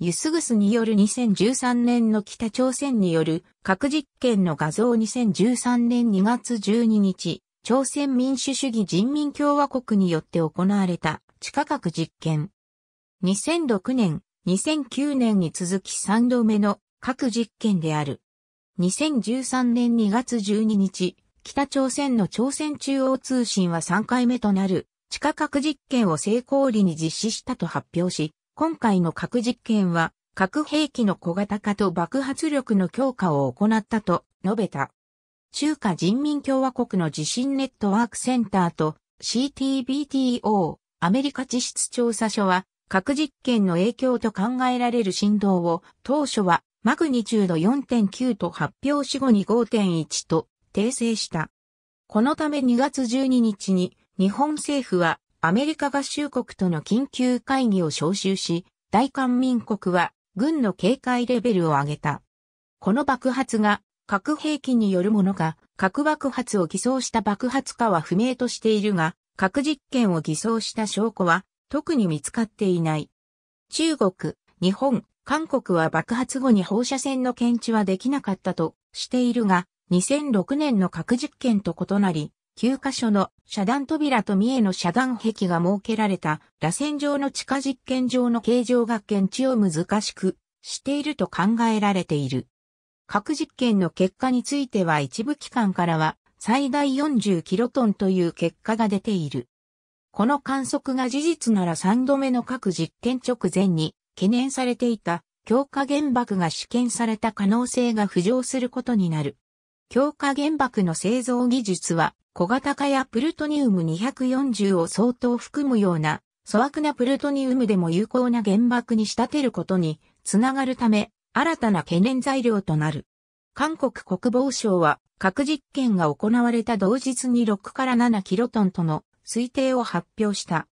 ユスグスによる2013年の北朝鮮による核実験の画像2013年2月12日、朝鮮民主主義人民共和国によって行われた地下核実験。2006年、2009年に続き3度目の核実験である。2013年2月12日、北朝鮮の朝鮮中央通信は3回目となる地下核実験を成功裏に実施したと発表し、今回の核実験は、核兵器の小型化と爆発力の強化を行ったと述べた。中華人民共和国の地震ネットワークセンターと CTBTO アメリカ地質調査所は核実験の影響と考えられる振動を当初はマグニチュード4.9と発表し後に5.1と訂正した。このため2月12日に日本政府はアメリカ合衆国との緊急会議を招集し、大韓民国は軍の警戒レベルを上げた。この爆発が核兵器によるものか、核爆発を偽装した爆発かは不明としているが、核実験を偽装した証拠は特に見つかっていない。中国、日本、韓国は爆発後に放射線の検知はできなかったとしているが、2006年の核実験と異なり、9箇所の遮断扉と三重の遮断壁が設けられた螺旋状の地下実験場の形状が検知を難しくしていると考えられている。核実験の結果については一部機関からは最大40キロトンという結果が出ている。この観測が事実なら3度目の核実験直前に懸念されていた強化原爆が試験された可能性が浮上することになる。強化原爆の製造技術は小型化やプルトニウム240を相当含むような粗悪なプルトニウムでも有効な原爆に仕立てることにつながるため、新たな懸念材料となる。韓国国防省は核実験が行われた同日に6から7キロトンとの推定を発表した。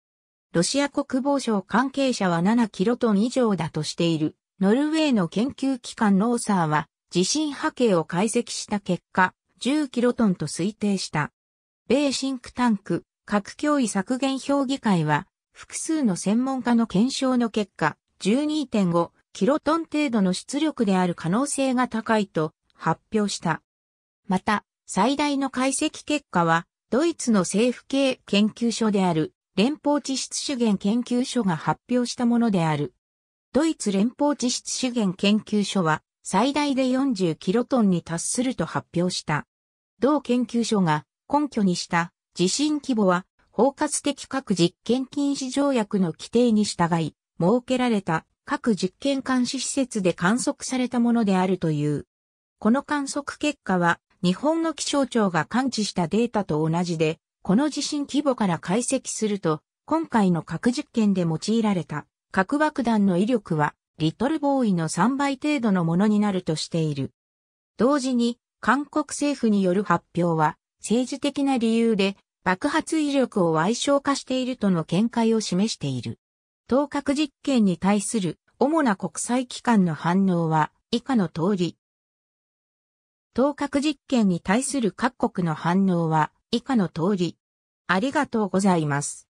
ロシア国防省関係者は7キロトン以上だとしている。ノルウェーの研究機関ノーサーは地震波形を解析した結果、10キロトンと推定した。米シンクタンク、核脅威削減評議会は、複数の専門家の検証の結果、12.5キロトン程度の出力である可能性が高いと発表した。また、最大の解析結果は、ドイツの政府系研究所である連邦地質資源研究所が発表したものである。ドイツ連邦地質資源研究所は最大で40キロトンに達すると発表した。同研究所が根拠にした地震規模は包括的核実験禁止条約の規定に従い、設けられた各実験監視施設で観測されたものであるという。この観測結果は日本の気象庁が感知したデータと同じで、この地震規模から解析すると、今回の核実験で用いられた核爆弾の威力はリトルボーイの3倍程度のものになるとしている。同時に韓国政府による発表は政治的な理由で爆発威力を矮小化しているとの見解を示している。当核実験に対する主な国際機関の反応は以下の通り。当核実験に対する各国の反応は以下の通り。ありがとうございます。